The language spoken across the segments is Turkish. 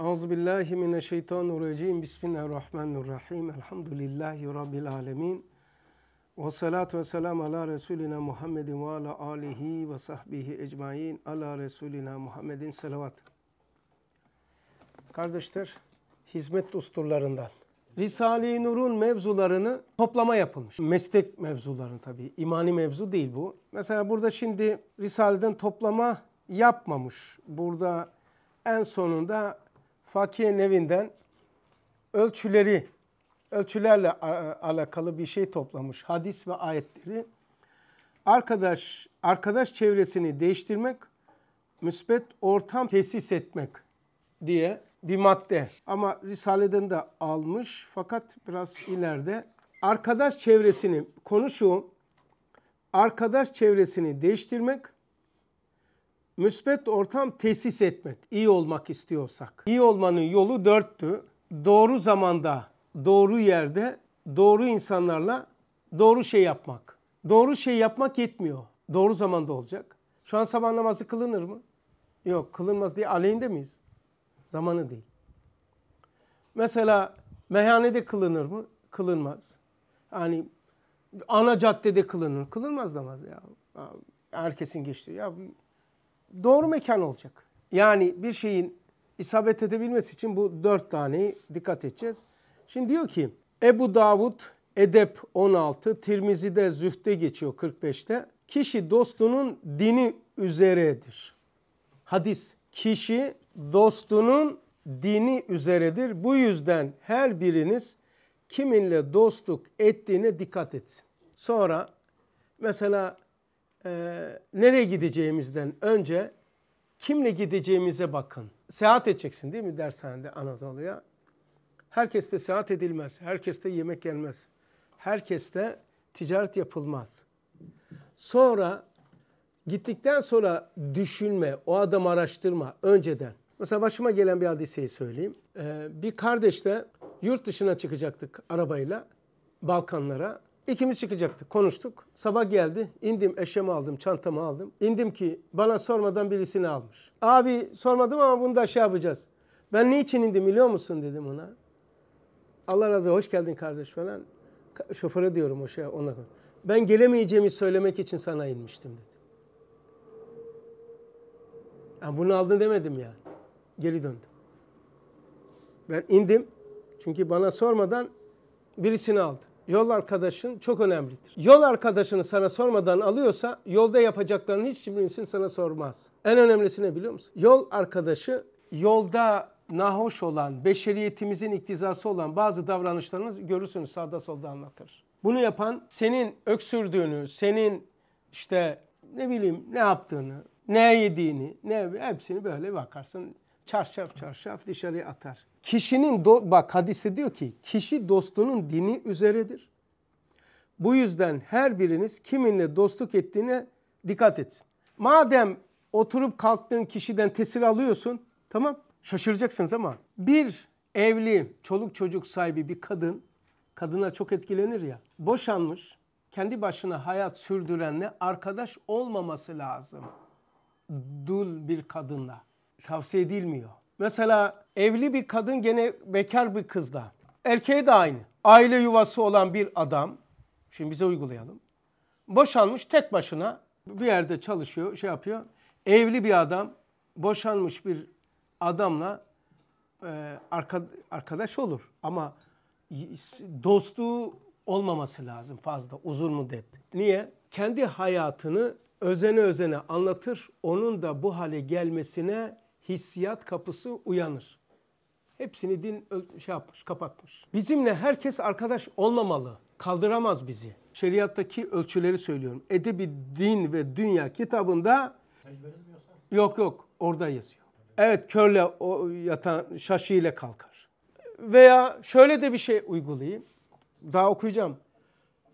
Euzubillahimineşşeytanirracim. Bismillahirrahmanirrahim. Elhamdülillahi Rabbil alemin. Ve salatu ve selam ala Resulina Muhammedin ve ala alihi ve sahbihi ecmain. Ala Resulina Muhammedin selavat. Kardeşler, hizmet usturlarından. Risale-i Nur'un mevzularını toplama yapılmış. Meslek mevzularını tabii. imani mevzu değil bu. Mesela burada şimdi Risale'den toplama yapmamış. Burada en sonunda Fakiye evinden ölçüleri, ölçülerle alakalı bir şey toplamış. Hadis ve ayetleri. Arkadaş, arkadaş çevresini değiştirmek, müsbet ortam tesis etmek diye bir madde. Ama Risale'den de almış fakat biraz ileride. Arkadaş çevresini konuşuyorum. Arkadaş çevresini değiştirmek, müsbet ortam tesis etmek. iyi olmak istiyorsak. İyi olmanın yolu dörttü. Doğru zamanda, doğru yerde, doğru insanlarla doğru şey yapmak. Doğru şey yapmak yetmiyor. Doğru zamanda olacak. Şu an sabah namazı kılınır mı? Yok kılınmaz diye aleyhinde miyiz? Zamanı değil. Mesela meyhanede kılınır mı? Kılınmaz. Yani ana caddede kılınır. Kılınmaz namaz ya. Herkesin geçtiği. Ya doğru mekan olacak. Yani bir şeyin isabet edebilmesi için bu dört taneyi dikkat edeceğiz. Şimdi diyor ki Ebu Davud Edep 16, Tirmizi'de Züht'te geçiyor 45'te. Kişi dostunun dini üzeredir. Hadis. Kişi dostunun dini üzeredir. Bu yüzden her biriniz kiminle dostluk ettiğine dikkat etsin. Sonra mesela ee, nereye gideceğimizden önce kimle gideceğimize bakın. Seyahat edeceksin değil mi dershanede Anadolu'ya? Herkeste seyahat edilmez, herkeste yemek yenmez, herkeste ticaret yapılmaz. Sonra gittikten sonra düşünme, o adamı araştırma önceden. Mesela başıma gelen bir hadiseyi söyleyeyim. Ee, bir kardeşle yurt dışına çıkacaktık arabayla Balkanlara. İkimiz çıkacaktık. Konuştuk. Sabah geldi. indim, eşyamı aldım. Çantamı aldım. İndim ki bana sormadan birisini almış. Abi sormadım ama bunu da şey yapacağız. Ben niçin indim biliyor musun dedim ona. Allah razı olsun. Hoş geldin kardeş falan. Şoföre diyorum o şey ona. Ben gelemeyeceğimi söylemek için sana inmiştim dedi. Yani bunu aldın demedim ya. Geri döndüm. Ben indim. Çünkü bana sormadan birisini aldı yol arkadaşın çok önemlidir. Yol arkadaşını sana sormadan alıyorsa yolda yapacaklarının hiçbirisini sana sormaz. En önemlisi ne biliyor musun? Yol arkadaşı yolda nahoş olan, beşeriyetimizin iktizası olan bazı davranışlarınız görürsünüz sağda solda anlatır. Bunu yapan senin öksürdüğünü, senin işte ne bileyim ne yaptığını, ne yediğini, ne hepsini böyle bakarsın çarşaf çarşaf dışarıya atar. Kişinin, do bak hadiste diyor ki, kişi dostunun dini üzeredir. Bu yüzden her biriniz kiminle dostluk ettiğine dikkat etsin. Madem oturup kalktığın kişiden tesir alıyorsun, tamam şaşıracaksınız ama bir evli, çoluk çocuk sahibi bir kadın, kadına çok etkilenir ya, boşanmış, kendi başına hayat sürdürenle arkadaş olmaması lazım. Dul bir kadınla tavsiye edilmiyor. Mesela evli bir kadın gene bekar bir kızda. Erkeğe de aynı. Aile yuvası olan bir adam. Şimdi bize uygulayalım. Boşanmış tek başına bir yerde çalışıyor, şey yapıyor. Evli bir adam boşanmış bir adamla e, arkadaş olur ama dostluğu olmaması lazım fazla uzun müddet. Niye? Kendi hayatını özene özene anlatır. Onun da bu hale gelmesine hissiyat kapısı uyanır. Hepsini din şey yapmış, kapatmış. Bizimle herkes arkadaş olmamalı. Kaldıramaz bizi. Şeriattaki ölçüleri söylüyorum. Edebi Din ve Dünya kitabında Yok yok, orada yazıyor. Evet, körle o yatan şaşı ile kalkar. Veya şöyle de bir şey uygulayayım. Daha okuyacağım.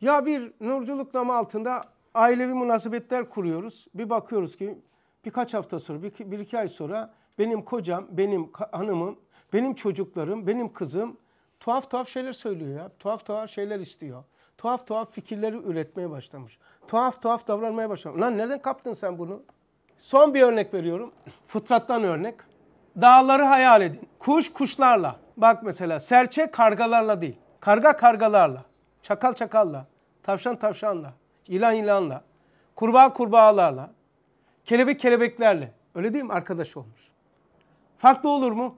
Ya bir nurculuk namı altında ailevi münasebetler kuruyoruz. Bir bakıyoruz ki birkaç hafta sonra, bir, bir iki ay sonra benim kocam, benim hanımım, benim çocuklarım, benim kızım tuhaf tuhaf şeyler söylüyor ya. Tuhaf tuhaf şeyler istiyor. Tuhaf tuhaf fikirleri üretmeye başlamış. Tuhaf tuhaf davranmaya başlamış. Lan nereden kaptın sen bunu? Son bir örnek veriyorum. Fıtrattan örnek. Dağları hayal edin. Kuş kuşlarla. Bak mesela serçe kargalarla değil. Karga kargalarla. Çakal çakalla. Tavşan tavşanla. İlan ilanla. Kurbağa kurbağalarla. Kelebek kelebeklerle. Öyle değil mi arkadaş olmuş? Farklı olur mu?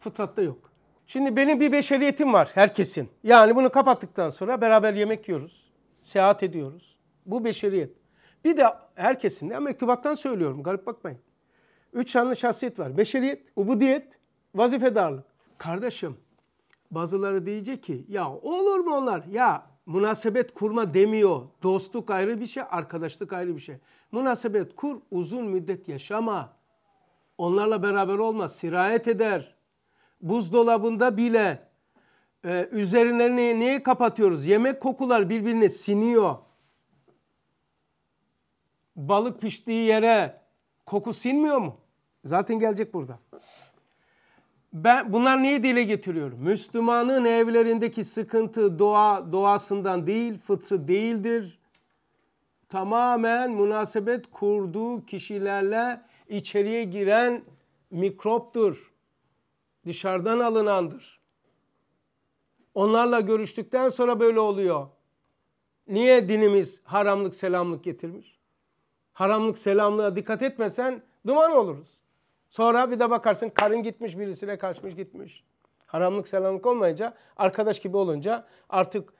Fıtratta yok. Şimdi benim bir beşeriyetim var herkesin. Yani bunu kapattıktan sonra beraber yemek yiyoruz. Seyahat ediyoruz. Bu beşeriyet. Bir de herkesin de mektubattan söylüyorum garip bakmayın. Üç şanlı şahsiyet var. Beşeriyet, ubudiyet, vazifedarlık. Kardeşim bazıları diyecek ki ya olur mu onlar? Ya münasebet kurma demiyor. Dostluk ayrı bir şey, arkadaşlık ayrı bir şey. Münasebet kur, uzun müddet yaşama. Onlarla beraber olmaz. Sirayet eder. Buzdolabında bile e, üzerlerini niye kapatıyoruz? Yemek kokular birbirine siniyor. Balık piştiği yere koku sinmiyor mu? Zaten gelecek burada. Ben bunlar niye dile getiriyorum? Müslümanın evlerindeki sıkıntı doğa doğasından değil, fıtrı değildir. Tamamen münasebet kurduğu kişilerle içeriye giren mikroptur. Dışarıdan alınandır. Onlarla görüştükten sonra böyle oluyor. Niye dinimiz haramlık selamlık getirmiş? Haramlık selamlığa dikkat etmesen duman oluruz. Sonra bir de bakarsın karın gitmiş birisiyle kaçmış gitmiş. Haramlık selamlık olmayınca arkadaş gibi olunca artık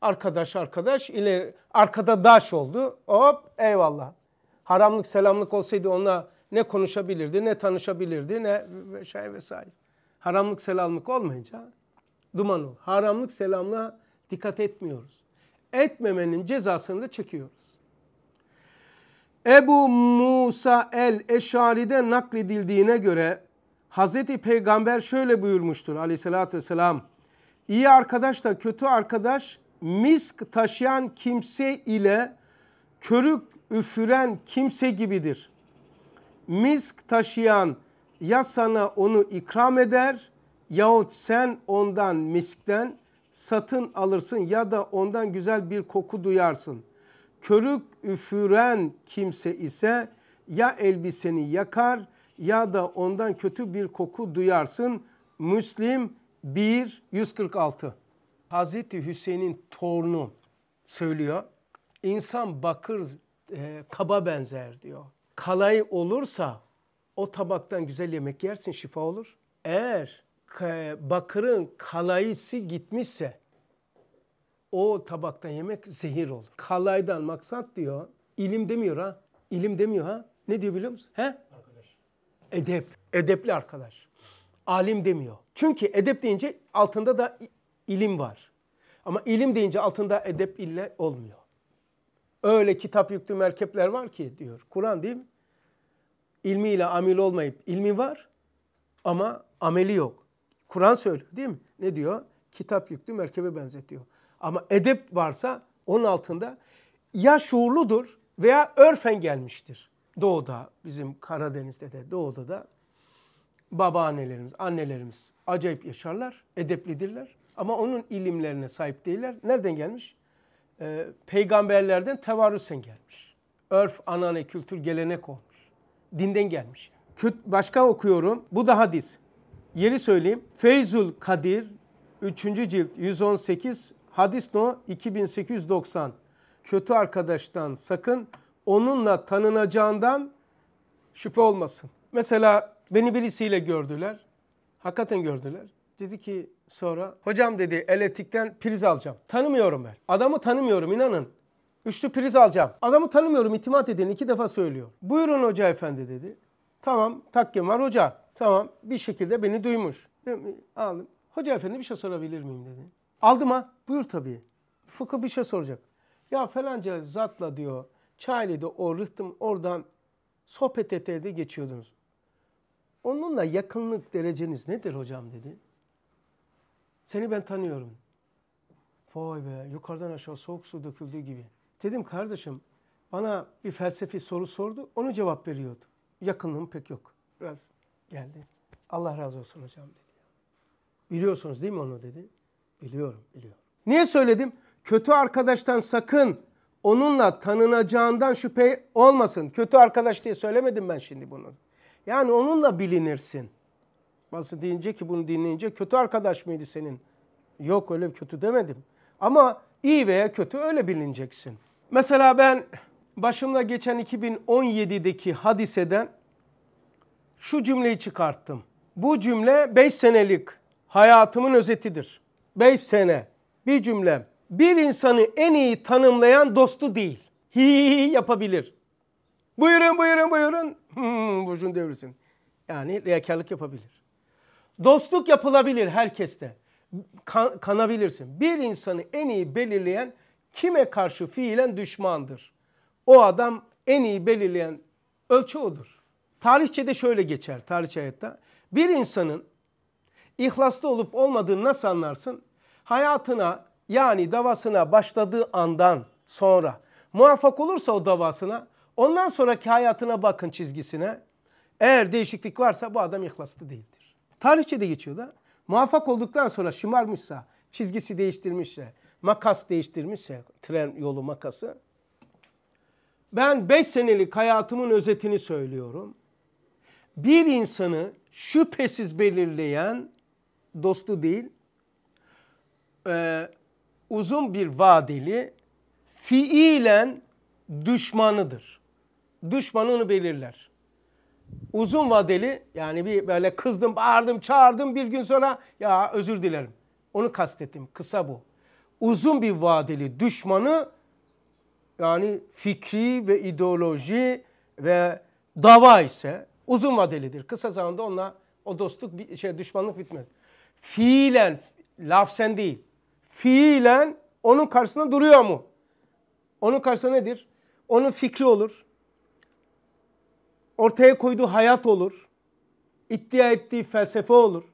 arkadaş arkadaş ile arkada daş oldu. Hop eyvallah. Haramlık selamlık olsaydı ona ne konuşabilirdi, ne tanışabilirdi, ne şey vesaire. Haramlık selamlık olmayınca duman olur. Haramlık selamlığa dikkat etmiyoruz. Etmemenin cezasını da çekiyoruz. Ebu Musa el-Eşari'de nakledildiğine göre Hazreti Peygamber şöyle buyurmuştur aleyhissalatü vesselam. İyi arkadaş da kötü arkadaş misk taşıyan kimse ile körük üfüren kimse gibidir misk taşıyan ya sana onu ikram eder yahut sen ondan miskten satın alırsın ya da ondan güzel bir koku duyarsın. Körük üfüren kimse ise ya elbiseni yakar ya da ondan kötü bir koku duyarsın. Müslim 1 146. Hazreti Hüseyin'in torunu söylüyor. İnsan bakır e, kaba benzer diyor kalay olursa o tabaktan güzel yemek yersin şifa olur. Eğer bakırın kalayısı gitmişse o tabaktan yemek zehir olur. Kalaydan maksat diyor. İlim demiyor ha. İlim demiyor ha. Ne diyor biliyor musun? He? Arkadaş. Edep. Edepli arkadaş. Alim demiyor. Çünkü edep deyince altında da ilim var. Ama ilim deyince altında edep ille olmuyor. Öyle kitap yüklü merkepler var ki diyor. Kur'an değil mi? ilmiyle amil olmayıp ilmi var ama ameli yok. Kur'an söylüyor değil mi? Ne diyor? Kitap yüklü merkebe benzetiyor. Ama edep varsa onun altında ya şuurludur veya örfen gelmiştir. Doğuda bizim Karadeniz'de de doğuda da babaannelerimiz, annelerimiz acayip yaşarlar, edeplidirler. Ama onun ilimlerine sahip değiller. Nereden gelmiş? Ee, peygamberlerden tevarüsen gelmiş. Örf, anane, kültür, gelenek olmuş dinden gelmiş. Küt başka okuyorum. Bu daha hadis. Yeni söyleyeyim. Feyzül Kadir 3. cilt 118 hadis no 2890. Kötü arkadaştan sakın onunla tanınacağından şüphe olmasın. Mesela beni birisiyle gördüler. Hakikaten gördüler. Dedi ki sonra hocam dedi elektrikten priz alacağım. Tanımıyorum ben. Adamı tanımıyorum inanın. Üçlü priz alacağım. Adamı tanımıyorum itimat edin iki defa söylüyor. Buyurun hoca efendi dedi. Tamam takkim var hoca. Tamam bir şekilde beni duymuş. Aldım. Hoca efendi bir şey sorabilir miyim dedi. Aldım ha. Buyur tabii. Fıkı bir şey soracak. Ya falanca zatla diyor. Çaylı'da o rıhtım oradan sohbet etede geçiyordunuz. Onunla yakınlık dereceniz nedir hocam dedi. Seni ben tanıyorum. Vay be yukarıdan aşağı soğuk su döküldüğü gibi. Dedim kardeşim bana bir felsefi soru sordu. Onu cevap veriyordu. Yakınlığım pek yok. Biraz geldi. Allah razı olsun hocam dedi. Biliyorsunuz değil mi onu dedi. Biliyorum, biliyorum. Niye söyledim? Kötü arkadaştan sakın onunla tanınacağından şüphe olmasın. Kötü arkadaş diye söylemedim ben şimdi bunu. Yani onunla bilinirsin. Bazı deyince ki bunu dinleyince kötü arkadaş mıydı senin? Yok öyle kötü demedim. Ama iyi veya kötü öyle bilineceksin. Mesela ben başımla geçen 2017'deki hadiseden şu cümleyi çıkarttım. Bu cümle 5 senelik hayatımın özetidir. 5 sene bir cümle. Bir insanı en iyi tanımlayan dostu değil. Hi, yapabilir. Buyurun buyurun buyurun. Hmm, burcun devrilsin. Yani riyakarlık yapabilir. Dostluk yapılabilir herkeste. Kan, kanabilirsin. Bir insanı en iyi belirleyen kime karşı fiilen düşmandır. O adam en iyi belirleyen ölçü odur. Tarihçede şöyle geçer tarihçe hayatta. Bir insanın ihlaslı olup olmadığını nasıl anlarsın? Hayatına yani davasına başladığı andan sonra muvaffak olursa o davasına ondan sonraki hayatına bakın çizgisine. Eğer değişiklik varsa bu adam ihlaslı değildir. Tarihçede geçiyor da muvaffak olduktan sonra şımarmışsa, çizgisi değiştirmişse, makas değiştirmişse tren yolu makası. Ben 5 senelik hayatımın özetini söylüyorum. Bir insanı şüphesiz belirleyen dostu değil, e, uzun bir vadeli fiilen düşmanıdır. Düşmanını belirler. Uzun vadeli yani bir böyle kızdım, bağırdım, çağırdım bir gün sonra ya özür dilerim. Onu kastettim. Kısa bu uzun bir vadeli düşmanı yani fikri ve ideoloji ve dava ise uzun vadelidir. Kısa zamanda onunla o dostluk bir şey düşmanlık bitmez. Fiilen lafsen değil. Fiilen onun karşısında duruyor mu? Onun karşısında nedir? Onun fikri olur. Ortaya koyduğu hayat olur. İddia ettiği felsefe olur.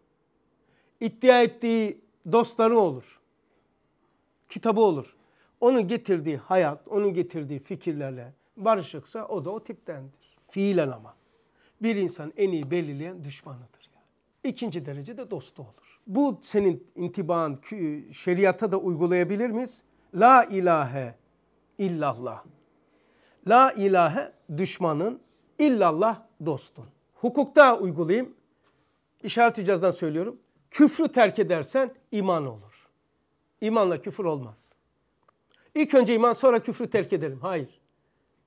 İddia ettiği dostları olur kitabı olur. Onun getirdiği hayat, onun getirdiği fikirlerle barışıksa o da o tiptendir. Fiilen ama. Bir insan en iyi belirleyen düşmanıdır. Yani. İkinci derecede dostu olur. Bu senin intibağın şeriata da uygulayabilir miyiz? La ilahe illallah. La ilahe düşmanın, illallah dostun. Hukukta uygulayayım. İşaret icazdan söylüyorum. Küfrü terk edersen iman olur. İmanla küfür olmaz. İlk önce iman sonra küfrü terk edelim. Hayır.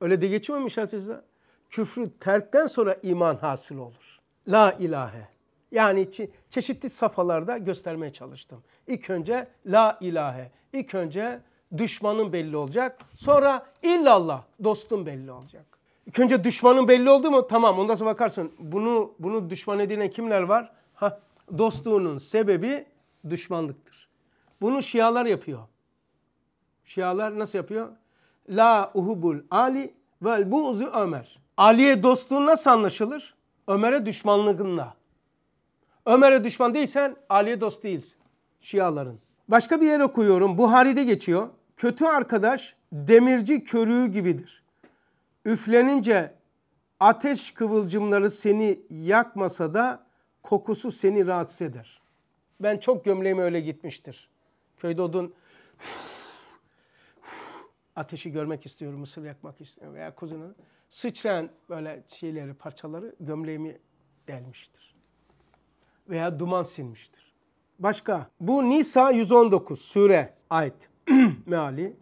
Öyle de geçmemiş hadisde. Küfrü terkten sonra iman hasıl olur. La ilahe. Yani çe- çeşitli safhalarda göstermeye çalıştım. İlk önce la ilahe. İlk önce düşmanın belli olacak. Sonra illallah dostun belli olacak. İlk önce düşmanın belli oldu mu? Tamam ondan sonra bakarsın. Bunu bunu düşman edinen kimler var? Ha dostluğunun sebebi düşmanlıktır. Bunu Şialar yapıyor. Şialar nasıl yapıyor? La uhubul Ali vel bu'zu Ömer. Ali'ye dostluğun nasıl anlaşılır? Ömer'e düşmanlığınla. Ömer'e düşman değilsen Ali'ye dost değilsin. Şiaların. Başka bir yer okuyorum. Buhari'de geçiyor. Kötü arkadaş demirci körüğü gibidir. Üflenince ateş kıvılcımları seni yakmasa da kokusu seni rahatsız eder. Ben çok gömleğim öyle gitmiştir. Köyde odun ateşi görmek istiyorum, mısır yakmak istiyorum veya kuzunu sıçrayan böyle şeyleri, parçaları gömleğimi delmiştir. Veya duman sinmiştir. Başka. Bu Nisa 119 sure ait meali.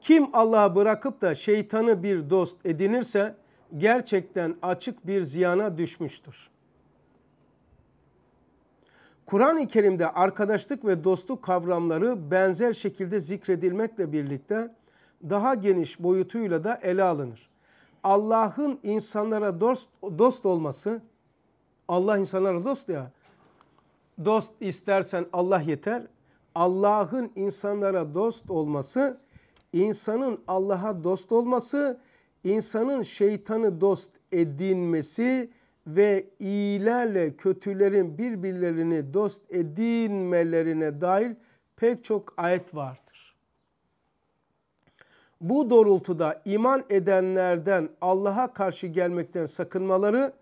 Kim Allah'a bırakıp da şeytanı bir dost edinirse gerçekten açık bir ziyana düşmüştür. Kur'an-ı Kerim'de arkadaşlık ve dostluk kavramları benzer şekilde zikredilmekle birlikte daha geniş boyutuyla da ele alınır. Allah'ın insanlara dost, dost olması, Allah insanlara dost ya, dost istersen Allah yeter. Allah'ın insanlara dost olması, insanın Allah'a dost olması, insanın şeytanı dost edinmesi, ve iyilerle kötülerin birbirlerini dost edinmelerine dair pek çok ayet vardır. Bu doğrultuda iman edenlerden Allah'a karşı gelmekten sakınmaları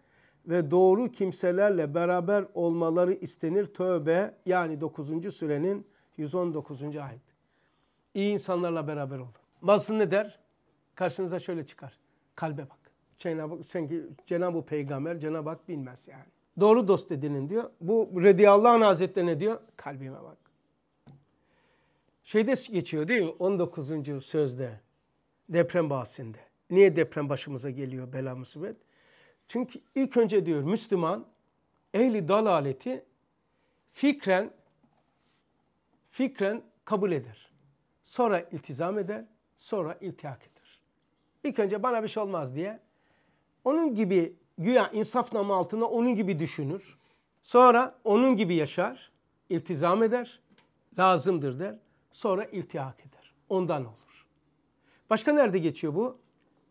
ve doğru kimselerle beraber olmaları istenir. Tövbe yani 9. sürenin 119. ayet. İyi insanlarla beraber olun. Bazısı ne der? Karşınıza şöyle çıkar. Kalbe bak. Cenab-ı sanki Cenab-ı Peygamber, Cenab-ı Hak bilmez yani. Doğru dost edinin diyor. Bu radıyallahu anh hazretlerine diyor kalbime bak. Şeyde geçiyor değil mi? 19. sözde deprem bahsinde. Niye deprem başımıza geliyor bela musibet? Çünkü ilk önce diyor Müslüman ehli dalaleti fikren fikren kabul eder. Sonra iltizam eder, sonra iltihak eder. İlk önce bana bir şey olmaz diye onun gibi güya insaf namı altına onun gibi düşünür. Sonra onun gibi yaşar, iltizam eder, lazımdır der. Sonra iltihat eder. Ondan olur. Başka nerede geçiyor bu?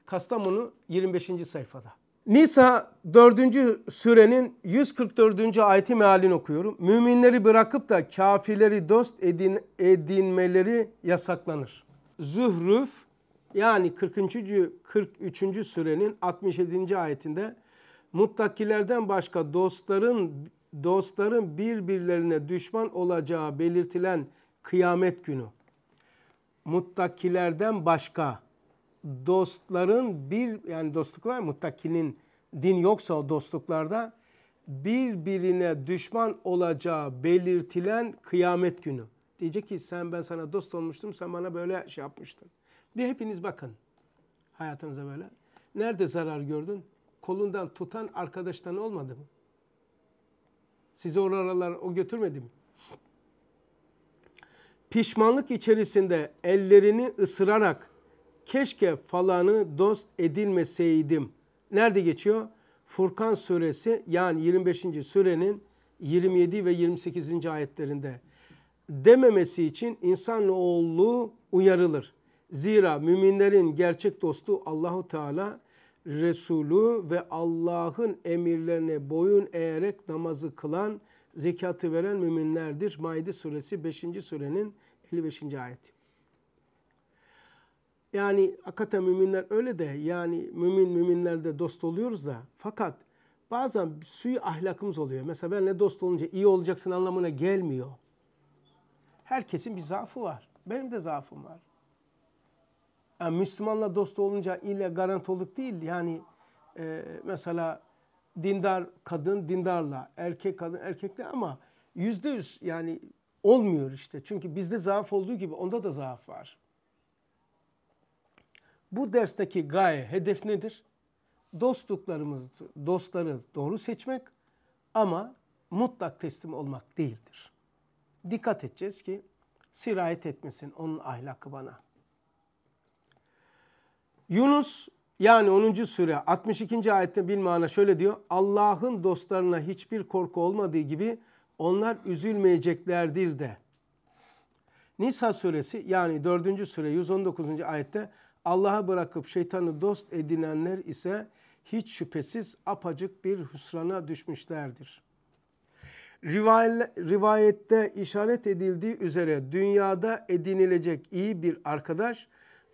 Kastamonu 25. sayfada. Nisa 4. sürenin 144. ayeti mealini okuyorum. Müminleri bırakıp da kafirleri dost edin, edinmeleri yasaklanır. Zührüf yani 40. 43. surenin 67. ayetinde muttakilerden başka dostların dostların birbirlerine düşman olacağı belirtilen kıyamet günü. Muttakilerden başka dostların bir yani dostluklar muttakinin din yoksa o dostluklarda birbirine düşman olacağı belirtilen kıyamet günü. Diyecek ki sen ben sana dost olmuştum sen bana böyle şey yapmıştın. Bir hepiniz bakın hayatınıza böyle. Nerede zarar gördün? Kolundan tutan arkadaştan olmadı mı? Sizi oralar o götürmedi mi? Pişmanlık içerisinde ellerini ısırarak keşke falanı dost edilmeseydim. Nerede geçiyor? Furkan suresi yani 25. surenin 27 ve 28. ayetlerinde dememesi için insan oğlu uyarılır. Zira müminlerin gerçek dostu Allahu Teala Resulü ve Allah'ın emirlerine boyun eğerek namazı kılan, zekatı veren müminlerdir. Maide suresi 5. surenin 55. ayeti. Yani hakikaten müminler öyle de yani mümin müminlerde dost oluyoruz da fakat bazen suyu ahlakımız oluyor. Mesela benle dost olunca iyi olacaksın anlamına gelmiyor. Herkesin bir zaafı var. Benim de zaafım var. Yani Müslümanla dost olunca ille garanti olduk değil. Yani e, mesela dindar kadın dindarla, erkek kadın erkekle ama yüzde yüz yani olmuyor işte. Çünkü bizde zaaf olduğu gibi onda da zaaf var. Bu dersteki gaye, hedef nedir? Dostluklarımız, dostları doğru seçmek ama mutlak teslim olmak değildir. Dikkat edeceğiz ki sirayet etmesin onun ahlakı bana.'' Yunus yani 10. sure 62. ayette bir mana şöyle diyor. Allah'ın dostlarına hiçbir korku olmadığı gibi onlar üzülmeyeceklerdir de. Nisa suresi yani 4. sure 119. ayette Allah'a bırakıp şeytanı dost edinenler ise hiç şüphesiz apacık bir hüsrana düşmüşlerdir. Rivayette işaret edildiği üzere dünyada edinilecek iyi bir arkadaş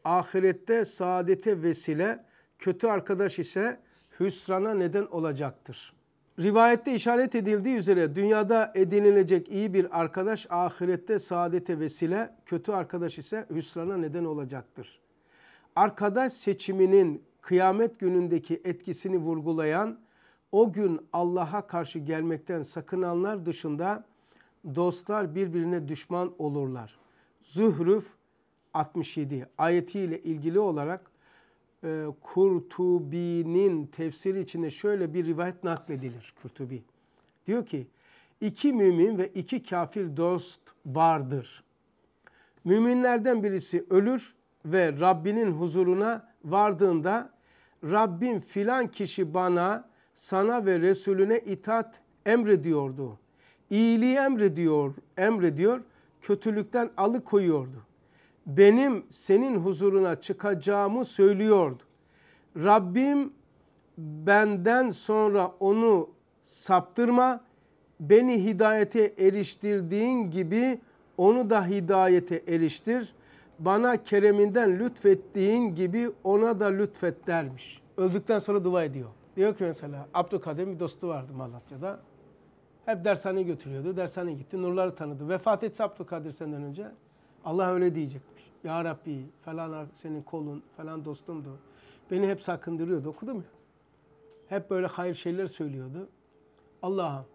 ahirette saadete vesile, kötü arkadaş ise hüsrana neden olacaktır. Rivayette işaret edildiği üzere dünyada edinilecek iyi bir arkadaş ahirette saadete vesile, kötü arkadaş ise hüsrana neden olacaktır. Arkadaş seçiminin kıyamet günündeki etkisini vurgulayan o gün Allah'a karşı gelmekten sakınanlar dışında dostlar birbirine düşman olurlar. Zührüf 67 ayetiyle ilgili olarak e, Kurtubi'nin tefsiri içinde şöyle bir rivayet nakledilir Kurtubi. Diyor ki iki mümin ve iki kafir dost vardır. Müminlerden birisi ölür ve Rabbinin huzuruna vardığında Rabbim filan kişi bana, sana ve Resulüne itaat emrediyordu. İyiliği emrediyor, emrediyor, kötülükten alıkoyuyordu benim senin huzuruna çıkacağımı söylüyordu. Rabbim benden sonra onu saptırma, beni hidayete eriştirdiğin gibi onu da hidayete eriştir. Bana kereminden lütfettiğin gibi ona da lütfet dermiş. Öldükten sonra dua ediyor. Diyor ki mesela Abdülkadir bir dostu vardı Malatya'da. Hep dershaneye götürüyordu. Dershaneye gitti. Nurları tanıdı. Vefat etse Abdülkadir senden önce Allah öyle diyecek. Ya Rabbi falan senin kolun falan dostumdu. Beni hep sakındırıyordu okudum ya. Hep böyle hayır şeyler söylüyordu. Allah'a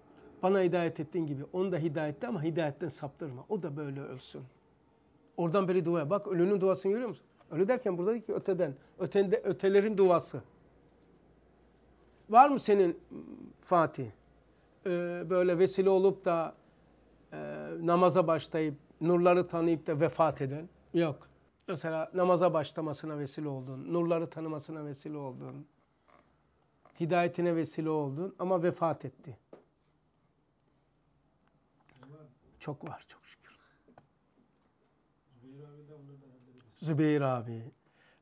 bana hidayet ettiğin gibi onu da hidayette ama hidayetten saptırma. O da böyle ölsün. Oradan beri duaya bak ölünün duasını görüyor musun? Öyle derken burada ki öteden, ötende, ötelerin duası. Var mı senin Fatih ee, böyle vesile olup da e, namaza başlayıp nurları tanıyıp da vefat eden? Yok. Mesela namaza başlamasına vesile oldun, nurları tanımasına vesile oldun, hidayetine vesile oldun ama vefat etti. Çok var çok şükür. Zübeyir abi,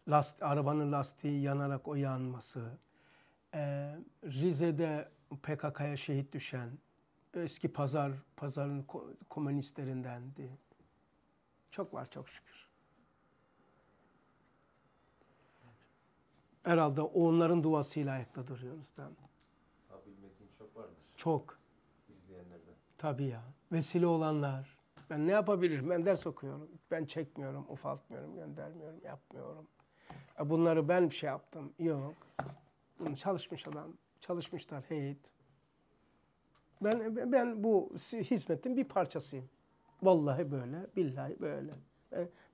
last, arabanın lastiği yanarak o yanması, ee, Rize'de PKK'ya şehit düşen, eski pazar, pazarın komünistlerindendi. Çok var çok şükür. Herhalde onların duasıyla ayakta duruyoruz. Değil mi? Abi bilmediğin çok vardır. Çok. İzleyenlerden. Tabii ya. Vesile olanlar. Ben ne yapabilirim? Ben ders okuyorum. Ben çekmiyorum, ufaltmıyorum, göndermiyorum, yapmıyorum. E bunları ben bir şey yaptım. Yok. Bunu çalışmış adam. Çalışmışlar heyet. Ben, ben bu hizmetin bir parçasıyım. Vallahi böyle, billahi böyle.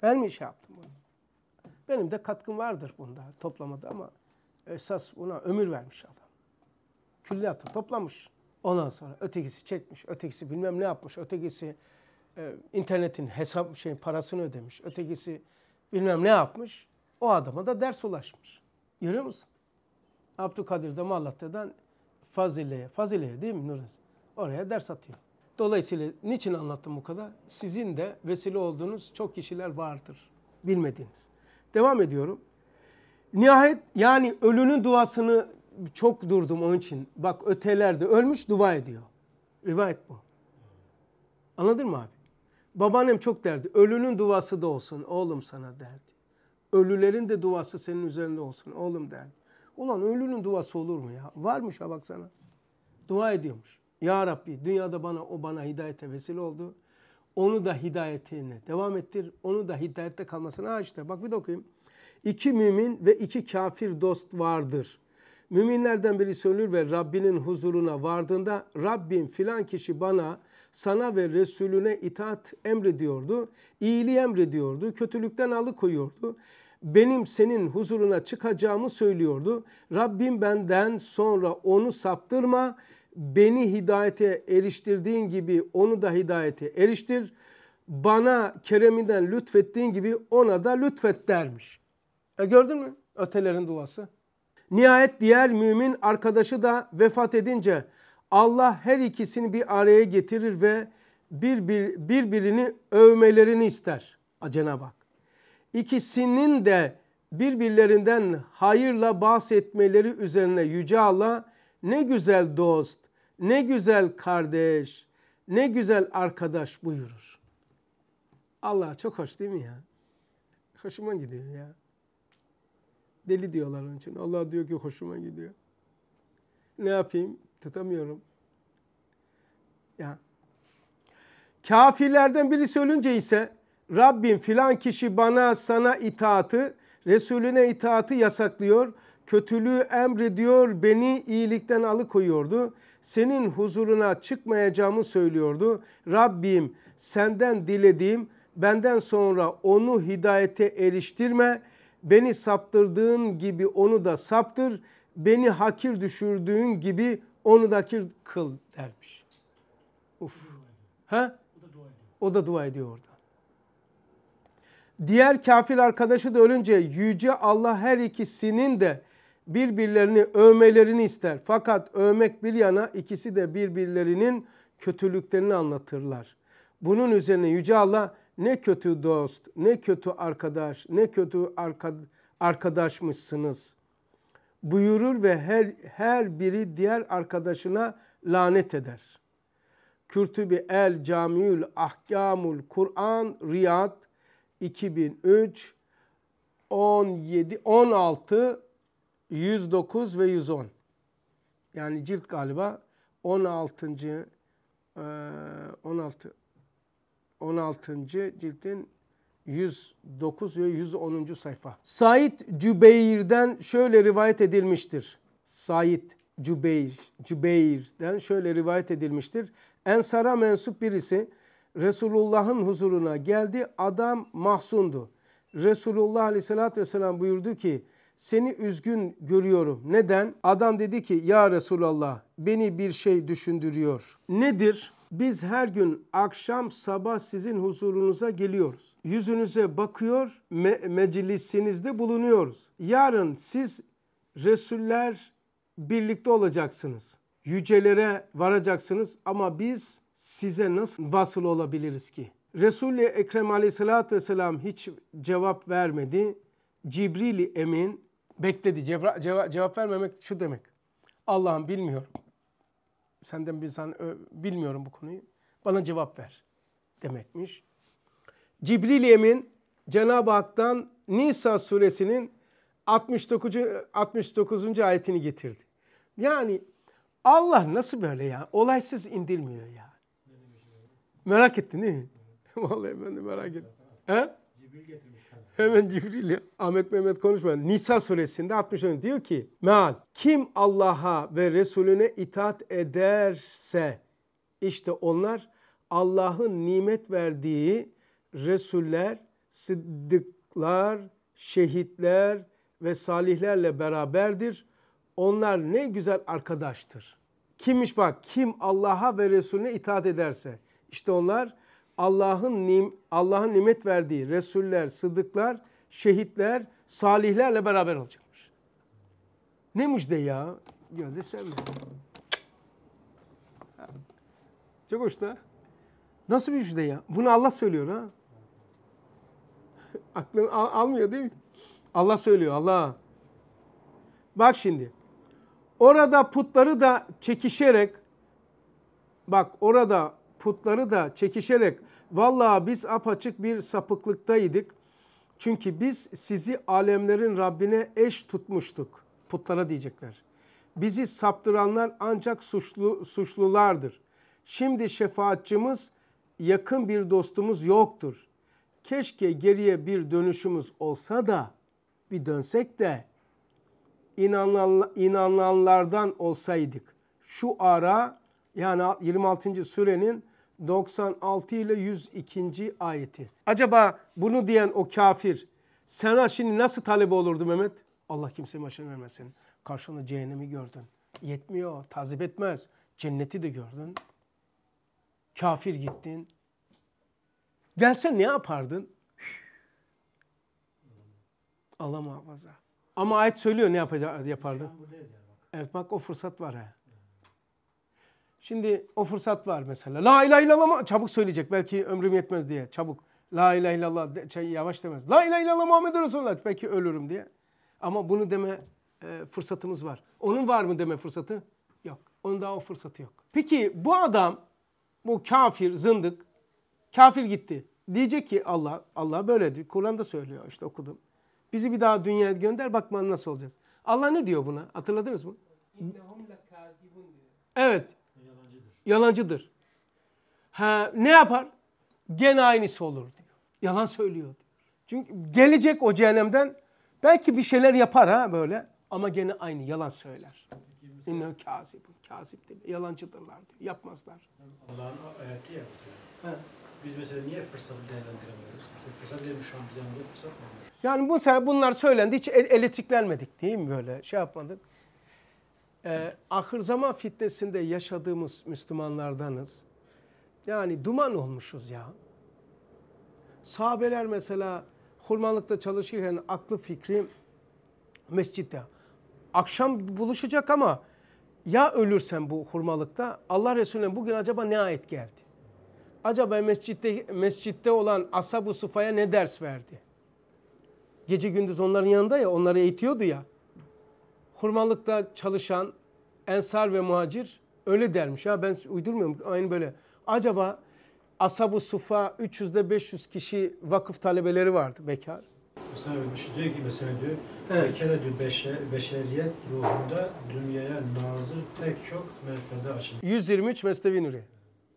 Ben mi şey yaptım bunu? Benim de katkım vardır bunda toplamada ama esas buna ömür vermiş adam. Külliyatı toplamış. Ondan sonra ötekisi çekmiş, ötekisi bilmem ne yapmış, ötekisi e, internetin hesap şey parasını ödemiş, ötekisi bilmem ne yapmış. O adama da ders ulaşmış. Görüyor musun? Abdülkadir de Malatya'dan Fazile'ye, Fazile'ye değil mi Nurhan? Oraya ders atıyor. Dolayısıyla niçin anlattım bu kadar? Sizin de vesile olduğunuz çok kişiler vardır. Bilmediğiniz. Devam ediyorum. Nihayet yani ölünün duasını çok durdum onun için. Bak ötelerde ölmüş dua ediyor. Rivayet bu. Anladın mı abi? Babaannem çok derdi. Ölünün duası da olsun oğlum sana derdi. Ölülerin de duası senin üzerinde olsun oğlum derdi. Ulan ölünün duası olur mu ya? Varmış ha baksana. Dua ediyormuş. Ya Rabbi dünyada bana o bana hidayete vesile oldu. Onu da hidayetine devam ettir. Onu da hidayette kalmasına ha işte bak bir de okuyayım. İki mümin ve iki kafir dost vardır. Müminlerden biri ölür ve Rabbinin huzuruna vardığında Rabbim filan kişi bana sana ve Resulüne itaat emrediyordu. İyiliği emrediyordu. Kötülükten alıkoyuyordu benim senin huzuruna çıkacağımı söylüyordu. Rabbim benden sonra onu saptırma beni hidayete eriştirdiğin gibi onu da hidayete eriştir. Bana kereminden lütfettiğin gibi ona da lütfet dermiş. E gördün mü ötelerin duası? Nihayet diğer mümin arkadaşı da vefat edince Allah her ikisini bir araya getirir ve bir, bir, birbirini övmelerini ister. cenab bak. İkisinin de birbirlerinden hayırla bahsetmeleri üzerine Yüce Allah ne güzel dost, ne güzel kardeş, ne güzel arkadaş buyurur. Allah çok hoş değil mi ya? Hoşuma gidiyor ya. Deli diyorlar onun için. Allah diyor ki hoşuma gidiyor. Ne yapayım? Tutamıyorum. Ya. Kafirlerden birisi ölünce ise Rabbim filan kişi bana sana itaatı, Resulüne itaatı yasaklıyor, kötülüğü emrediyor, beni iyilikten alıkoyuyordu senin huzuruna çıkmayacağımı söylüyordu. Rabbim senden dilediğim benden sonra onu hidayete eriştirme. Beni saptırdığın gibi onu da saptır. Beni hakir düşürdüğün gibi onu da hakir kıl dermiş. Uf. Ha? O da dua ediyor orada. Diğer kafir arkadaşı da ölünce yüce Allah her ikisinin de birbirlerini övmelerini ister. Fakat övmek bir yana ikisi de birbirlerinin kötülüklerini anlatırlar. Bunun üzerine Yüce Allah ne kötü dost, ne kötü arkadaş, ne kötü arka, arkadaşmışsınız buyurur ve her, her biri diğer arkadaşına lanet eder. Kürtübi El Camiül Ahkamul Kur'an Riyad 2003 17 16 109 ve 110. Yani cilt galiba 16. 16 16. cildin 109 ve 110. sayfa. Said Cübeyr'den şöyle rivayet edilmiştir. Said Cübeyr, Cübeyr'den şöyle rivayet edilmiştir. Ensara mensup birisi Resulullah'ın huzuruna geldi. Adam mahsundu. Resulullah aleyhissalatü vesselam buyurdu ki seni üzgün görüyorum. Neden? Adam dedi ki ya Resulallah beni bir şey düşündürüyor. Nedir? Biz her gün akşam sabah sizin huzurunuza geliyoruz. Yüzünüze bakıyor, me- meclisinizde bulunuyoruz. Yarın siz Resuller birlikte olacaksınız. Yücelere varacaksınız ama biz size nasıl vasıl olabiliriz ki? Resul-i Ekrem aleyhissalatü vesselam hiç cevap vermedi. Cibril-i Emin bekledi. Cevra, ceva, cevap vermemek şu demek. Allah'ım bilmiyorum. Senden bir insan bilmiyorum bu konuyu. Bana cevap ver demekmiş. Cibril Emin Cenab-ı Hak'tan Nisa suresinin 69. 69. ayetini getirdi. Yani Allah nasıl böyle ya? Olaysız indirmiyor ya. Merak ettin değil mi? Vallahi ben de merak ettim. He? Cibril getirmiş. Hemen Cibril Ahmet Mehmet konuşmayın. Nisa suresinde 60 diyor ki meal kim Allah'a ve Resulüne itaat ederse işte onlar Allah'ın nimet verdiği Resuller, sıddıklar, şehitler ve salihlerle beraberdir. Onlar ne güzel arkadaştır. Kimmiş bak kim Allah'a ve Resulüne itaat ederse işte onlar Allah'ın nim Allah'ın nimet verdiği resuller, sıdıklar, şehitler, salihlerle beraber olacakmış. Ne müjde ya? Gördü sen mi? Çok hoş da. Nasıl bir müjde ya? Bunu Allah söylüyor ha. Aklın al almıyor değil mi? Allah söylüyor Allah. Bak şimdi. Orada putları da çekişerek bak orada putları da çekişerek vallahi biz apaçık bir sapıklıktaydık. Çünkü biz sizi alemlerin Rabbine eş tutmuştuk. Putlara diyecekler. Bizi saptıranlar ancak suçlu, suçlulardır. Şimdi şefaatçimiz yakın bir dostumuz yoktur. Keşke geriye bir dönüşümüz olsa da bir dönsek de inananla, inananlardan olsaydık. Şu ara yani 26. Surenin 96 ile 102. ayeti. Acaba bunu diyen o kafir sana şimdi nasıl talep olurdu Mehmet? Allah kimsenin başına vermesin. Karşında cehennemi gördün. Yetmiyor, tazip etmez. Cenneti de gördün. Kafir gittin. Gelsen ne yapardın? Allah muhafaza. Ama ayet söylüyor ne yapacak, yapardın. Evet bak o fırsat var ha. Şimdi o fırsat var mesela. La ilahe illallah mı? Çabuk söyleyecek belki ömrüm yetmez diye. Çabuk. La ilahe illallah de, şey, yavaş demez. La ilahe illallah Muhammed Resulullah belki ölürüm diye. Ama bunu deme e, fırsatımız var. Onun var mı deme fırsatı? Yok. Onun daha o fırsatı yok. Peki bu adam bu kafir, zındık, kafir gitti. Diyecek ki Allah, Allah böyle diyor. Kur'an'da söylüyor işte okudum. Bizi bir daha dünyaya gönder bakman nasıl olacağız. Allah ne diyor buna? Hatırladınız mı? Evet. Yalancıdır. Ha, ne yapar? Gene aynısı olur diyor. Yalan söylüyor diyor. Çünkü gelecek o cehennemden belki bir şeyler yapar ha böyle ama gene aynı yalan söyler. İnne kazip, kazip diyor. Yalancıdırlar diyor. Yapmazlar. Allah'ın ayeti ya Biz mesela niye fırsatı değerlendiremiyoruz? fırsat vermiş şu an bize fırsat mı? Yani bu sefer bunlar söylendi hiç elektriklenmedik değil mi böyle şey yapmadık e, ahır zaman fitnesinde yaşadığımız Müslümanlardanız. Yani duman olmuşuz ya. Sahabeler mesela hurmalıkta çalışırken aklı fikri mescitte. Akşam buluşacak ama ya ölürsem bu hurmalıkta Allah Resulü'ne bugün acaba ne ayet geldi? Acaba mescitte, mescitte olan ashab-ı sufaya ne ders verdi? Gece gündüz onların yanında ya onları eğitiyordu ya hurmalıkta çalışan ensar ve muhacir öyle dermiş. ya ben uydurmuyorum aynı böyle. Acaba Ashab-ı Sufa 300'de 500 kişi vakıf talebeleri vardı bekar. Mesela bir şey diyor ki mesela diyor evet. diyor beşer, beşeriyet ruhunda dünyaya nazır pek çok merkeze açılır. 123 Mesnevi Nuri.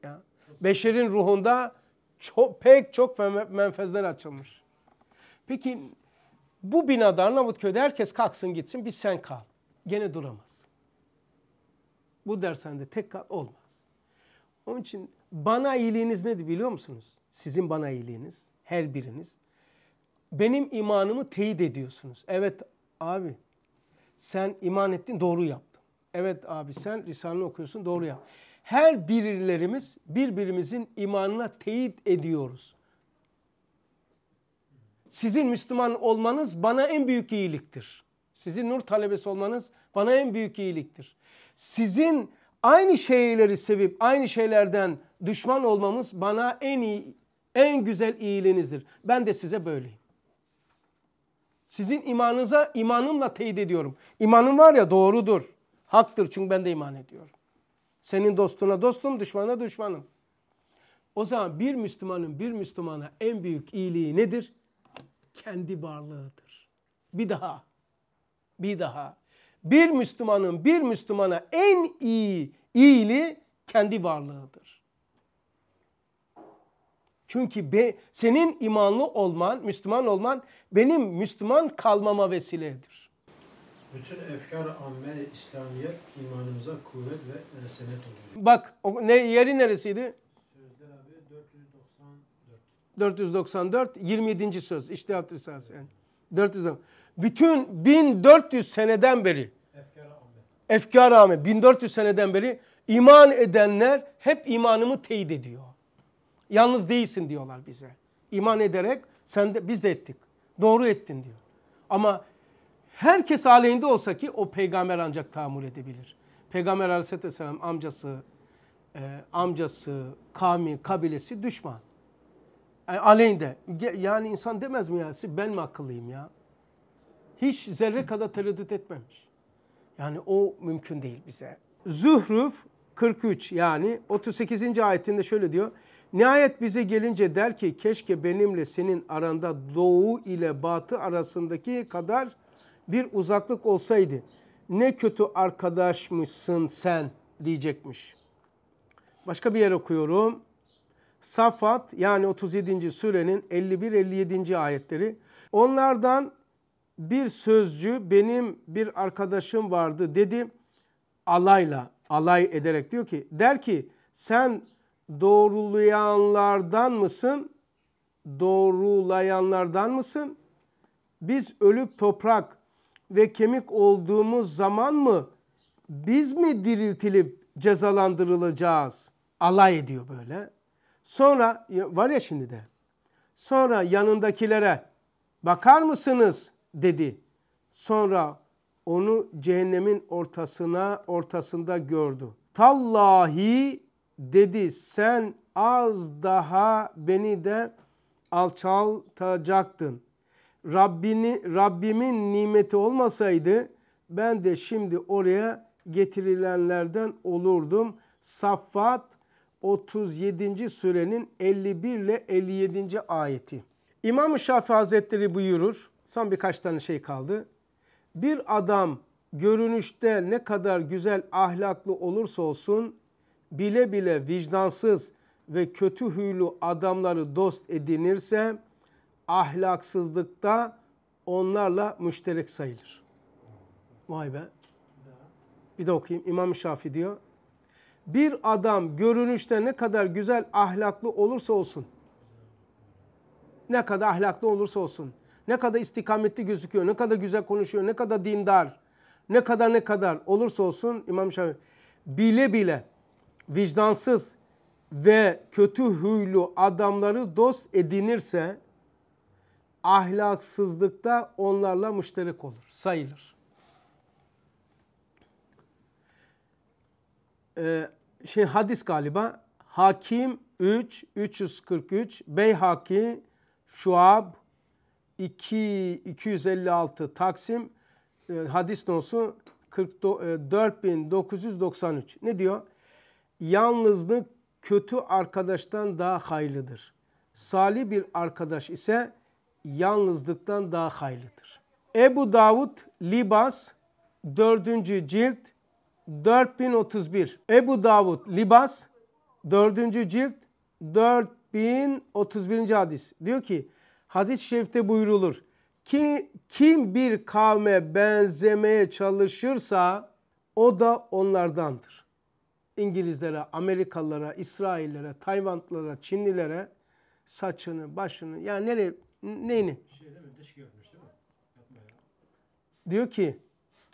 Ya. Beşerin ruhunda çok, pek çok menfezler açılmış. Peki bu binada Arnavutköy'de herkes kalksın gitsin bir sen kal. Gene duramazsın. Bu dershanede tek kal olmaz. Onun için bana iyiliğiniz nedir biliyor musunuz? Sizin bana iyiliğiniz, her biriniz. Benim imanımı teyit ediyorsunuz. Evet abi sen iman ettin doğru yaptın. Evet abi sen Risale'ni okuyorsun doğru yap. Her birilerimiz birbirimizin imanına teyit ediyoruz. Sizin Müslüman olmanız bana en büyük iyiliktir. Sizin nur talebesi olmanız bana en büyük iyiliktir. Sizin aynı şeyleri sevip aynı şeylerden düşman olmamız bana en iyi, en güzel iyiliğinizdir. Ben de size böyleyim. Sizin imanınıza imanımla teyit ediyorum. İmanım var ya doğrudur, haktır çünkü ben de iman ediyorum. Senin dostuna dostum, düşmana düşmanım. O zaman bir Müslümanın bir Müslümana en büyük iyiliği nedir? kendi varlığıdır. Bir daha, bir daha. Bir Müslümanın bir Müslümana en iyi iyiliği kendi varlığıdır. Çünkü be, senin imanlı olman, Müslüman olman benim Müslüman kalmama vesiledir. Bütün efkar amme İslamiyet imanımıza kuvvet ve e, senet oluyor. Bak ne, yeri neresiydi? 494 27. söz İçtihat Risalesi yani. 400 bütün 1400 seneden beri Efkar Ahmet 1400 seneden beri iman edenler hep imanımı teyit ediyor. Yalnız değilsin diyorlar bize. İman ederek sen de biz de ettik. Doğru ettin diyor. Ama herkes aleyhinde olsa ki o peygamber ancak tahammül edebilir. Peygamber aleyhisselam amcası, e, amcası, kavmi, kabilesi düşman. Yani e, aleyhinde. Yani insan demez mi ya ben mi akıllıyım ya? Hiç zerre kadar tereddüt etmemiş. Yani o mümkün değil bize. Zuhruf 43 yani 38. ayetinde şöyle diyor. Nihayet bize gelince der ki keşke benimle senin aranda doğu ile batı arasındaki kadar bir uzaklık olsaydı. Ne kötü arkadaşmışsın sen diyecekmiş. Başka bir yer okuyorum. Safat yani 37. surenin 51-57. ayetleri. Onlardan bir sözcü benim bir arkadaşım vardı dedi alayla, alay ederek diyor ki der ki sen doğrulayanlardan mısın? Doğrulayanlardan mısın? Biz ölüp toprak ve kemik olduğumuz zaman mı biz mi diriltilip cezalandırılacağız? Alay ediyor böyle. Sonra var ya şimdi de. Sonra yanındakilere bakar mısınız dedi. Sonra onu cehennemin ortasına ortasında gördü. Tallahi dedi sen az daha beni de alçaltacaktın. Rabbini, Rabbimin nimeti olmasaydı ben de şimdi oraya getirilenlerden olurdum. Saffat 37. surenin 51 ile 57. ayeti. i̇mam Şafii Hazretleri buyurur. Son birkaç tane şey kaldı. Bir adam görünüşte ne kadar güzel ahlaklı olursa olsun bile bile vicdansız ve kötü huylu adamları dost edinirse ahlaksızlıkta onlarla müşterek sayılır. Vay be. Bir de okuyayım. İmam Şafii diyor bir adam görünüşte ne kadar güzel ahlaklı olursa olsun, ne kadar ahlaklı olursa olsun, ne kadar istikametli gözüküyor, ne kadar güzel konuşuyor, ne kadar dindar, ne kadar ne kadar olursa olsun İmam Şafii bile bile vicdansız ve kötü huylu adamları dost edinirse ahlaksızlıkta onlarla müşterek olur, sayılır. Ee, şey hadis galiba. Hakim 3, 343, Beyhaki, Şuab 2, 256, Taksim, e, hadis nosu 4993. E, ne diyor? Yalnızlık kötü arkadaştan daha hayırlıdır. Salih bir arkadaş ise yalnızlıktan daha hayırlıdır. Ebu Davud Libas 4. cilt 4031. Ebu Davud Libas 4. cilt 4031. hadis. Diyor ki hadis-i şerifte buyrulur. Ki, kim bir kavme benzemeye çalışırsa o da onlardandır. İngilizlere, Amerikalılara, İsraillere, Tayvanlılara, Çinlilere saçını, başını yani nereye, neyini? Şey değil mi? Dışkı yapmış değil mi? Diyor ki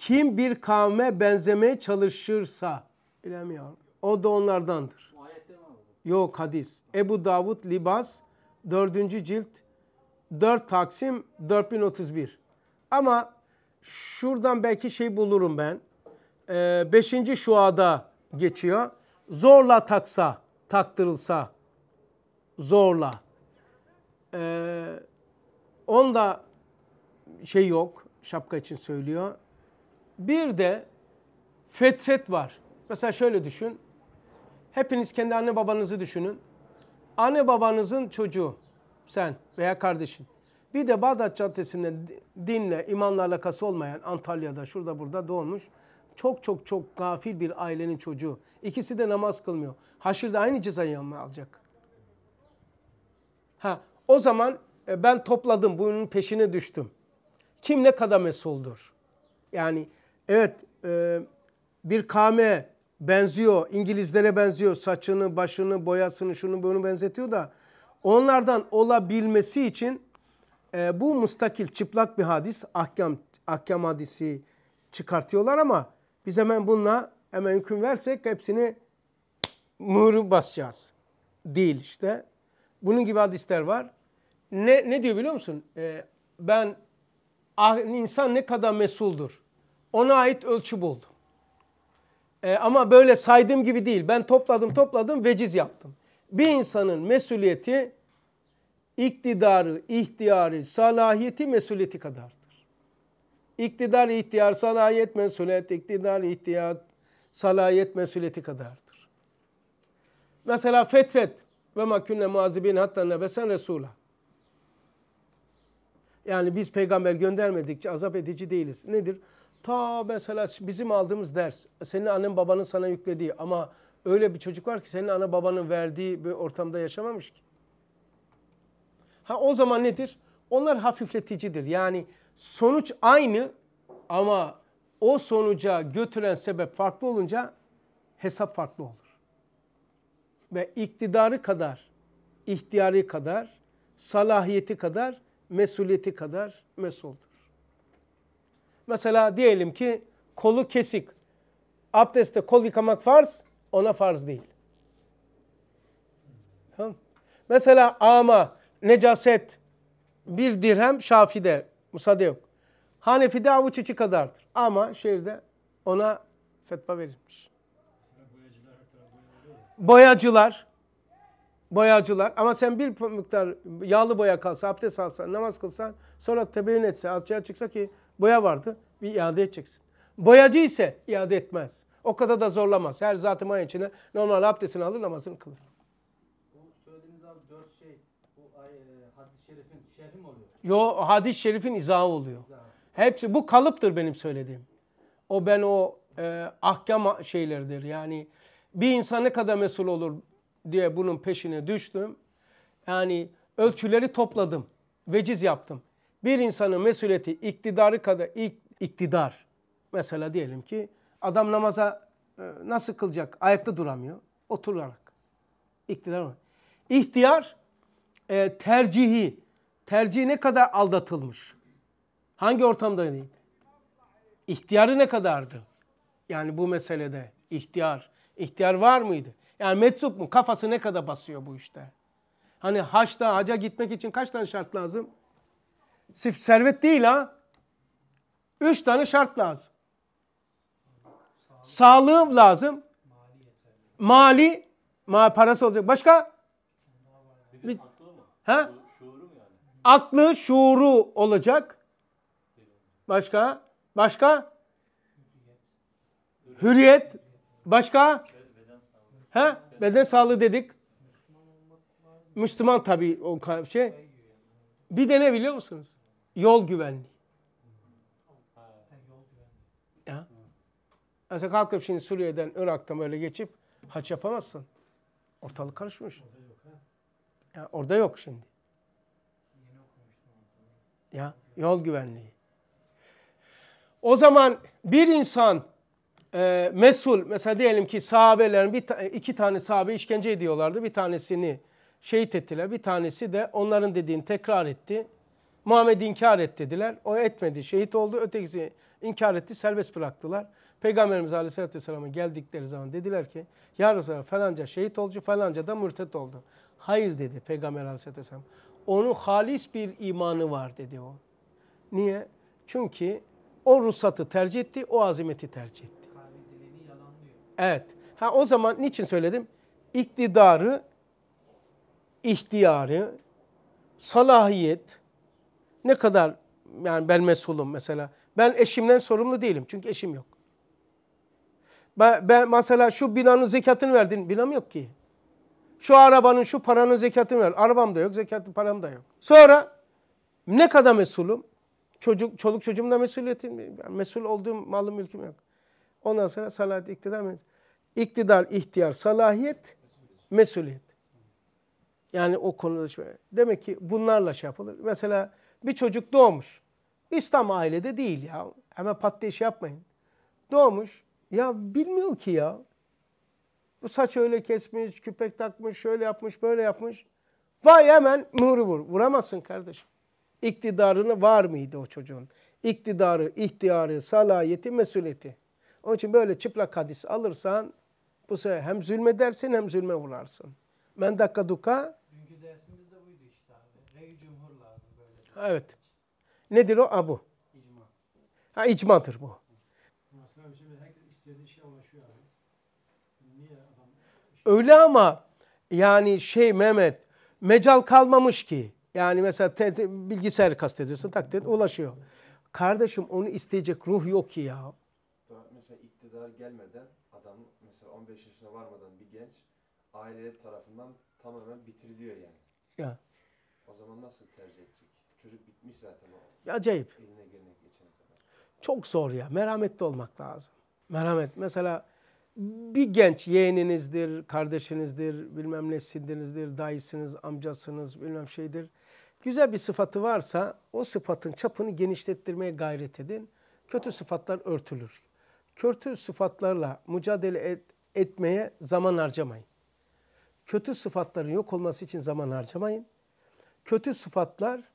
kim bir kavme benzemeye çalışırsa bilemiyorum. O da onlardandır. Yok hadis. Ebu Davud Libas 4. cilt 4 Taksim 4031. Ama şuradan belki şey bulurum ben. 5. Ee, şuada geçiyor. Zorla taksa, taktırılsa. Zorla. Ee, onda şey yok. Şapka için söylüyor. Bir de fetret var. Mesela şöyle düşün. Hepiniz kendi anne babanızı düşünün. Anne babanızın çocuğu sen veya kardeşin. Bir de Bağdat Caddesi'nde dinle, imanla alakası olmayan Antalya'da şurada burada doğmuş çok çok çok gafil bir ailenin çocuğu. İkisi de namaz kılmıyor. Haşirde aynı cezayı alacak. Ha, o zaman e, ben topladım, bunun peşine düştüm. Kim ne kadar mesuldür? Yani Evet e, bir kame benziyor. İngilizlere benziyor. Saçını, başını, boyasını, şunu bunu benzetiyor da onlardan olabilmesi için e, bu mustakil çıplak bir hadis ahkam ahkam hadisi çıkartıyorlar ama biz hemen bununla hemen hüküm versek hepsini muhru basacağız. Değil işte. Bunun gibi hadisler var. Ne, ne diyor biliyor musun? Ee, ben ah, insan ne kadar mesuldur ona ait ölçü buldu. E, ama böyle saydığım gibi değil. Ben topladım topladım veciz yaptım. Bir insanın mesuliyeti iktidarı, ihtiyarı, salahiyeti, mesuliyeti kadardır. İktidar, ihtiyar, salahiyet, mesuliyet, iktidar, ihtiyar, salahiyet, mesuliyeti kadardır. Mesela fetret ve makünle muazibin hatta nebesen Resula. Yani biz peygamber göndermedikçe azap edici değiliz. Nedir? Ta mesela bizim aldığımız ders, senin annen babanın sana yüklediği ama öyle bir çocuk var ki senin ana babanın verdiği bir ortamda yaşamamış ki. Ha o zaman nedir? Onlar hafifleticidir. Yani sonuç aynı ama o sonuca götüren sebep farklı olunca hesap farklı olur. Ve iktidarı kadar, ihtiyarı kadar, salahiyeti kadar, mesuliyeti kadar mesuldur. Mesela diyelim ki kolu kesik. Abdeste kol yıkamak farz, ona farz değil. Mesela ama, necaset, bir dirhem Şafi'de, Musa'da yok. Hanefi'de avuç içi kadardır. Ama şehirde ona fetva verilmiş. Boyacılar, boyacılar ama sen bir miktar yağlı boya kalsa, abdest alsan, namaz kılsan, sonra tebeyin etse, alçıya çıksa ki Boya vardı. Bir iade edeceksin. Boyacı ise iade etmez. O kadar da zorlamaz. Her zatı maya içine normal abdestini alır namazını kılır. Bu söylediğiniz abi dört şey bu ay, e, hadis-i şerifin şerhi mi oluyor? Yo hadis-i şerifin izahı oluyor. İzahı. Hepsi bu kalıptır benim söylediğim. O ben o e, ahkam şeyleridir. Yani bir insan ne kadar mesul olur diye bunun peşine düştüm. Yani ölçüleri topladım. Veciz yaptım bir insanın mesuliyeti iktidarı kadar ik, iktidar. Mesela diyelim ki adam namaza e, nasıl kılacak? Ayakta duramıyor. Oturarak. İktidar mı? İhtiyar e, tercihi. Tercihi ne kadar aldatılmış? Hangi ortamdaydı? İhtiyarı ne kadardı? Yani bu meselede ihtiyar. İhtiyar var mıydı? Yani meczup mu? Kafası ne kadar basıyor bu işte? Hani haçta, haca gitmek için kaç tane şart lazım? Sif servet değil ha. Üç tane şart lazım. Sağlığım lazım. Mali, ma parası olacak. Başka? Bir, ha? Aklı, şuuru olacak. Başka? Başka? Hürriyet. Başka? Ha? Beden sağlığı dedik. Müslüman tabii o şey. Bir de ne biliyor musunuz? Yol güvenliği. Ya. Mesela kalkıp şimdi Suriye'den, Irak'tan böyle geçip haç yapamazsın. Ortalık karışmış. ya, orada yok şimdi. Ya yol güvenliği. O zaman bir insan e, mesul mesela diyelim ki sahabelerin bir ta, iki tane sahabe işkence ediyorlardı. Bir tanesini şehit ettiler. Bir tanesi de onların dediğini tekrar etti. Muhammed inkar et dediler. O etmedi, şehit oldu. Ötekisi inkar etti, serbest bıraktılar. Peygamberimiz Aleyhisselatü Vesselam'a geldikleri zaman dediler ki Ya Resulallah falanca şehit oldu, falanca da mürtet oldu. Hayır dedi Peygamber Aleyhisselatü Vesselam. Onun halis bir imanı var dedi o. Niye? Çünkü o ruhsatı tercih etti, o azimeti tercih etti. Evet. Ha o zaman niçin söyledim? İktidarı, ihtiyarı, salahiyet, ne kadar yani ben mesulum mesela. Ben eşimden sorumlu değilim çünkü eşim yok. Ben, ben mesela şu binanın zekatını verdin, binam yok ki. Şu arabanın şu paranın zekatını ver. Arabam da yok, zekatlı param da yok. Sonra ne kadar mesulum? Çocuk, çoluk çocuğumda mesuliyetim. Mesul olduğum malım mülküm yok. Ondan sonra salat, iktidar, iktidar, ihtiyar, salahiyet, mesuliyet. Yani o konuda demek ki bunlarla şey yapılır. Mesela bir çocuk doğmuş. İslam ailede değil ya. Hemen pat diye şey yapmayın. Doğmuş. Ya bilmiyor ki ya. Bu saç öyle kesmiş, küpek takmış, şöyle yapmış, böyle yapmış. Vay hemen muhru vur. Vuramazsın kardeşim. İktidarını var mıydı o çocuğun? İktidarı, ihtiyarı, salayeti, mesuliyeti. Onun için böyle çıplak hadis alırsan bu sefer hem zulme dersin hem zulme vurarsın. Men dakika duka Evet. Nedir o? Abu. İcma. Ha icmadır bu. Öyle ama yani şey Mehmet mecal kalmamış ki. Yani mesela te, te, bilgisayar kastediyorsun tak dedi ulaşıyor. Kardeşim onu isteyecek ruh yok ki ya. mesela iktidar gelmeden adam mesela 15 yaşına varmadan bir genç aile tarafından tamamen bitiriliyor yani. Ya. O zaman nasıl tercih edecek? Çocuk bitmiş zaten o. Ya acayip. Eline gelene geçene kadar. Çok zor ya. Merhametli olmak lazım. Merhamet. Mesela bir genç yeğeninizdir, kardeşinizdir, bilmem nesinizdir, dayısınız, amcasınız, bilmem şeydir. Güzel bir sıfatı varsa o sıfatın çapını genişlettirmeye gayret edin. Kötü sıfatlar örtülür. Kötü sıfatlarla mücadele et, etmeye zaman harcamayın. Kötü sıfatların yok olması için zaman harcamayın. Kötü sıfatlar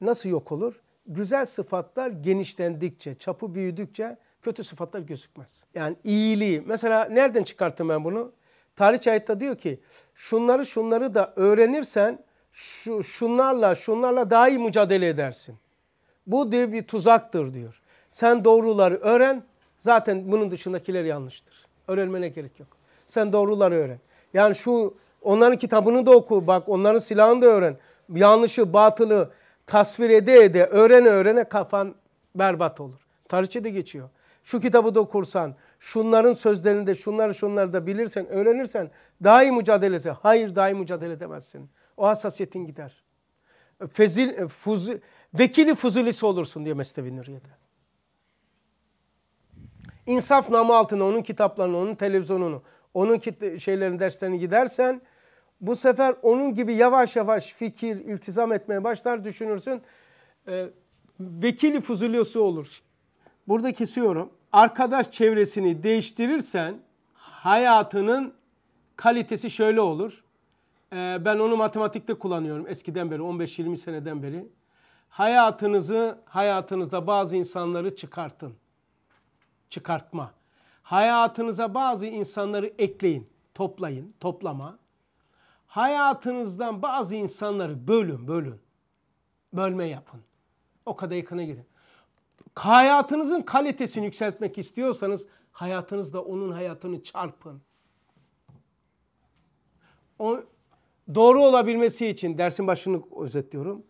Nasıl yok olur? Güzel sıfatlar genişlendikçe, çapı büyüdükçe kötü sıfatlar gözükmez. Yani iyiliği. Mesela nereden çıkarttım ben bunu? Tarih ayette diyor ki şunları şunları da öğrenirsen şu, şunlarla şunlarla daha iyi mücadele edersin. Bu diyor bir tuzaktır diyor. Sen doğruları öğren zaten bunun dışındakiler yanlıştır. Öğrenmene gerek yok. Sen doğruları öğren. Yani şu onların kitabını da oku bak onların silahını da öğren. Yanlışı, batılı, tasvir ede ede öğrene öğrene kafan berbat olur. Tarihçi de geçiyor. Şu kitabı da okursan, şunların sözlerini de şunları şunları da bilirsen, öğrenirsen daha iyi mücadelesi. Hayır daha iyi mücadele edemezsin. O hassasiyetin gider. Fezil, fuzu, vekili fuzulisi olursun diye Mesnevi Nuriye'de. İnsaf namı altına onun kitaplarını, onun televizyonunu, onun şeylerin derslerini gidersen bu sefer onun gibi yavaş yavaş fikir, iltizam etmeye başlar düşünürsün. E, ee, vekili fuzulyosu olursun. Burada kesiyorum. Arkadaş çevresini değiştirirsen hayatının kalitesi şöyle olur. E, ben onu matematikte kullanıyorum eskiden beri 15-20 seneden beri. Hayatınızı, hayatınızda bazı insanları çıkartın. Çıkartma. Hayatınıza bazı insanları ekleyin, toplayın, toplama. Hayatınızdan bazı insanları bölün, bölün. Bölme yapın. O kadar yakına gidin. Hayatınızın kalitesini yükseltmek istiyorsanız hayatınızda onun hayatını çarpın. O, doğru olabilmesi için dersin başını özetliyorum.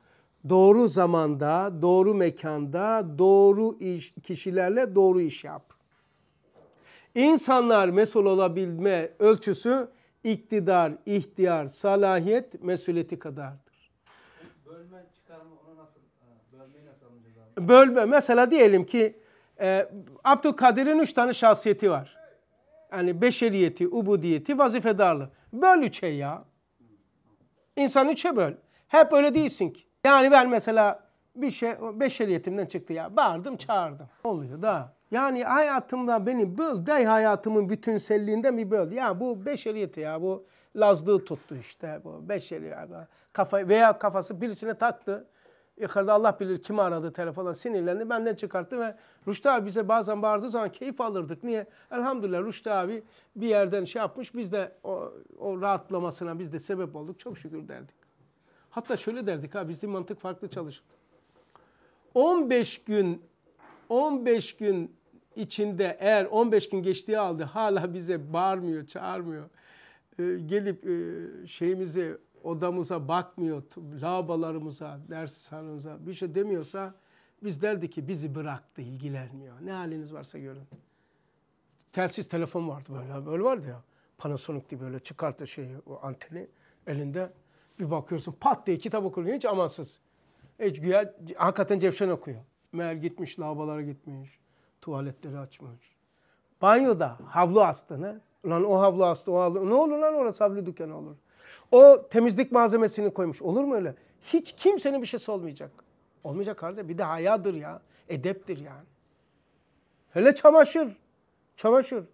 Doğru zamanda, doğru mekanda, doğru iş, kişilerle doğru iş yap. İnsanlar mesul olabilme ölçüsü iktidar, ihtiyar, salahiyet, mesuliyeti kadardır. Bölme çıkarma ona nasıl, bölmeyi nasıl anlayacağız Bölme, mesela diyelim ki e, Abdülkadir'in üç tane şahsiyeti var. Yani beşeriyeti, ubudiyeti, vazifedarlığı. Böl üçe ya. İnsan üçe böl. Hep öyle değilsin ki. Yani ben mesela bir şey beşeriyetimden çıktı ya. Bağırdım çağırdım. Oluyor da. Yani hayatımda beni böl hayatımın bütünselliğinden mi böl. Ya bu beşeriyeti ya bu lazlığı tuttu işte bu beşeri ya. Kafa, veya kafası birisine taktı. Yukarıda Allah bilir kimi aradı telefonla sinirlendi. Benden çıkarttı ve Rüştü abi bize bazen bağırdığı zaman keyif alırdık. Niye? Elhamdülillah Rüştü abi bir yerden şey yapmış. Biz de o, o rahatlamasına biz de sebep olduk. Çok şükür derdik. Hatta şöyle derdik ha bizde mantık farklı çalışır. 15 gün 15 gün içinde eğer 15 gün geçtiği aldı, hala bize bağırmıyor, çağırmıyor. Ee, gelip e, şeyimize, odamıza bakmıyor, lavabolarımıza, ders salonumuza bir şey demiyorsa biz derdi ki bizi bıraktı, ilgilenmiyor. Ne haliniz varsa görün. Telsiz telefon vardı böyle, böyle vardı ya. Panasonic diye böyle çıkarttı şeyi, o anteni elinde. Bir bakıyorsun pat diye kitap okuyor hiç amansız. Hiç güya hakikaten Cevşen okuyor. Meğer gitmiş, lavabolara gitmiş tuvaletleri açmamış. Banyoda havlu astı ne? Lan o havlu astı, o havlu. Ne olur lan orası havlu dükkanı olur. O temizlik malzemesini koymuş. Olur mu öyle? Hiç kimsenin bir şeysi olmayacak. Olmayacak kardeşim. Bir de hayadır ya. Edeptir yani. Hele çamaşır. Çamaşır.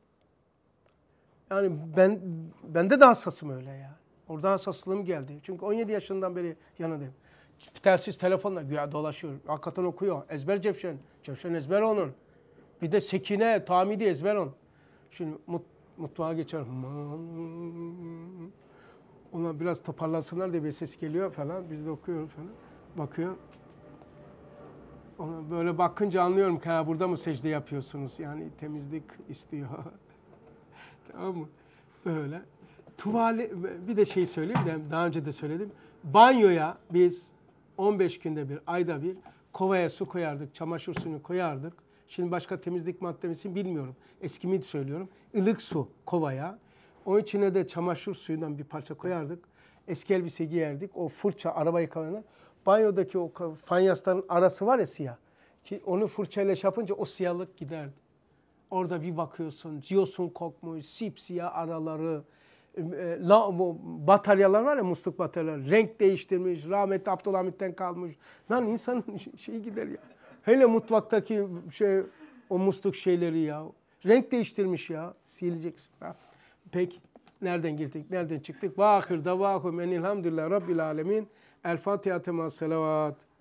Yani ben bende de hassasım öyle ya. Orada hassaslığım geldi. Çünkü 17 yaşından beri yanındayım. Telsiz telefonla güya dolaşıyor. Hakikaten okuyor. Ezber Cevşen. Cevşen ezber onun. Bir de sekine, tamidi ezber on. Şimdi mut, mutfağa geçerim. Ona biraz toparlansınlar diye bir ses geliyor falan. Biz de okuyoruz falan. Bakıyor. Ona böyle bakınca anlıyorum ki ha burada mı secde yapıyorsunuz? Yani temizlik istiyor. tamam mı? Böyle. Tuvali, bir de şey söyleyeyim de daha önce de söyledim. Banyoya biz 15 günde bir, ayda bir kovaya su koyardık, çamaşır suyunu koyardık. Şimdi başka temizlik maddesi bilmiyorum. Eskimi söylüyorum. Ilık su kovaya. Onun içine de çamaşır suyundan bir parça koyardık. Eski elbise giyerdik. O fırça araba yıkamayla. Banyodaki o fanyasların arası var ya siyah. Ki onu fırçayla şey yapınca o siyahlık giderdi. Orada bir bakıyorsun, diyorsun kokmuş, sipsiyah araları, e, la, bu bataryalar var ya musluk bataryalar, renk değiştirmiş, rahmetli Abdülhamit'ten kalmış. Lan insanın şeyi gider ya. Hele mutfaktaki şey o musluk şeyleri ya. Renk değiştirmiş ya. Sileceksin. Ha. Peki nereden girdik, nereden çıktık? Vahir da vahum enilhamdülillah rabbil alemin. El Fatiha tema salavat.